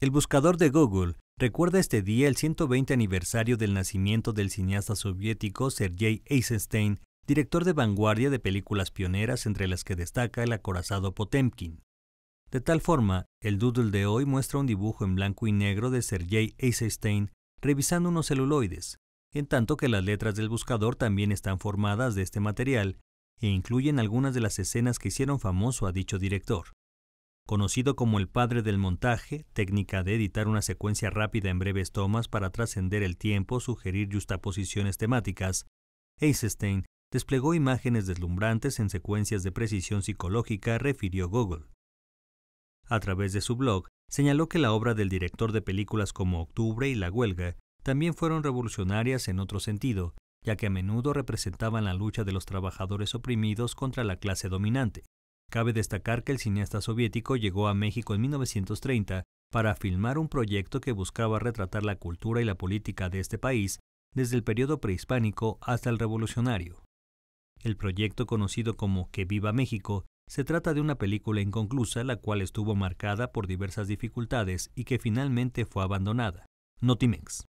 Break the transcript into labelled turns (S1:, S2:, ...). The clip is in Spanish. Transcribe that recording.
S1: El buscador de Google recuerda este día el 120 aniversario del nacimiento del cineasta soviético Sergei Eisenstein, director de vanguardia de películas pioneras entre las que destaca El acorazado Potemkin. De tal forma, el doodle de hoy muestra un dibujo en blanco y negro de Sergei Eisenstein revisando unos celuloides, en tanto que las letras del buscador también están formadas de este material e incluyen algunas de las escenas que hicieron famoso a dicho director conocido como el padre del montaje, técnica de editar una secuencia rápida en breves tomas para trascender el tiempo, sugerir justaposiciones temáticas, Eisenstein desplegó imágenes deslumbrantes en secuencias de precisión psicológica, refirió Google. A través de su blog, señaló que la obra del director de películas como Octubre y La Huelga también fueron revolucionarias en otro sentido, ya que a menudo representaban la lucha de los trabajadores oprimidos contra la clase dominante. Cabe destacar que el cineasta soviético llegó a México en 1930 para filmar un proyecto que buscaba retratar la cultura y la política de este país desde el periodo prehispánico hasta el revolucionario. El proyecto conocido como Que Viva México se trata de una película inconclusa la cual estuvo marcada por diversas dificultades y que finalmente fue abandonada. Notimex.